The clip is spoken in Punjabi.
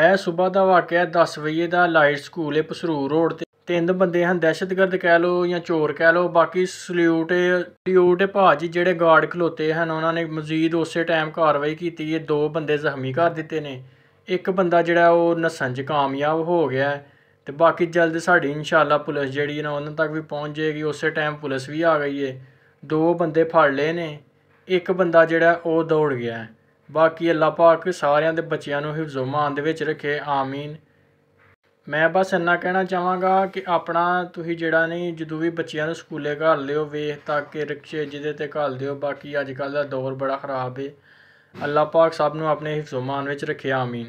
ਇਹ ਸਵੇਰ ਦਾ ਵਾਕਿਆ 10 ਵਜੇ ਦਾ ਲਾਈਟ ਸਕੂਲ ਹੈ ਪਸਰੂ ਰੋਡ ਤੇ ਤਿੰਨ ਬੰਦੇ ਹਨ ਦਹਿਸ਼ਤਗਰਦ ਕਹਿ ਲੋ ਜਾਂ ਚੋਰ ਕਹਿ ਲੋ ਬਾਕੀ ਸਲੂਟ ਸਲੂਟ ਭਾਜੀ ਜਿਹੜੇ ਗਾਰਡ ਖਲੋਤੇ ਹਨ ਉਹਨਾਂ ਨੇ ਮਜ਼ੀਦ ਉਸੇ ਟਾਈਮ ਕਾਰਵਾਈ ਕੀਤੀ ਹੈ ਦੋ ਬੰਦੇ ਜ਼ਖਮੀ ਕਰ ਦਿੱਤੇ ਨੇ ਇੱਕ ਬੰਦਾ ਜਿਹੜਾ ਉਹ ਨਸੰਜ 'ਚ ਕਾਮਯਾਬ ਹੋ ਗਿਆ ਤੇ ਬਾਕੀ ਜਲਦ ਸਾਡੀ ਇਨਸ਼ਾਅੱਲਾ ਪੁਲਿਸ ਜਿਹੜੀ ਨਾ ਉਹਨਾਂ ਤੱਕ ਵੀ ਪਹੁੰਚ ਜਾਏਗੀ ਉਸੇ ਟਾਈਮ ਪੁਲਿਸ ਵੀ ਆ ਗਈ ਹੈ ਦੋ ਬੰਦੇ ਫੜ ਲਏ ਨੇ ਇੱਕ ਬੰਦਾ ਜਿਹੜਾ ਉਹ ਦੌੜ ਗਿਆ ਬਾਕੀ ਅੱਲਾ ਪਾਕ ਸਾਰਿਆਂ ਦੇ ਬੱਚਿਆਂ ਨੂੰ ਹਿਫਜ਼ੁਮਾਨ ਦੇ ਵਿੱਚ ਰੱਖੇ ਆਮੀਨ ਮੈਂ ਬਸ ਇੰਨਾ ਕਹਿਣਾ ਚਾਹਾਂਗਾ ਕਿ ਆਪਣਾ ਤੁਸੀਂ ਜਿਹੜਾ ਨਹੀਂ ਜਦੋਂ ਵੀ ਬੱਚਿਆਂ ਨੂੰ ਸਕੂਲੇ ਘੱਲ ਲਿਓ ਵੇਖ ਤਾਂ ਕਿ ਰਿਕਸ਼ੇ ਜਿਹਦੇ ਤੇ ਘੱਲ ਦਿਓ ਬਾਕੀ ਅੱਜ ਕੱਲ ਦਾ ਦੌਰ ਬੜਾ ਖਰਾਬ ਹੈ ਅੱਲਾ ਪਾਕ ਸਭ ਨੂੰ ਆਪਣੇ ਹਿਫਜ਼ੁਮਾਨ ਵਿੱਚ ਰੱਖੇ ਆਮੀਨ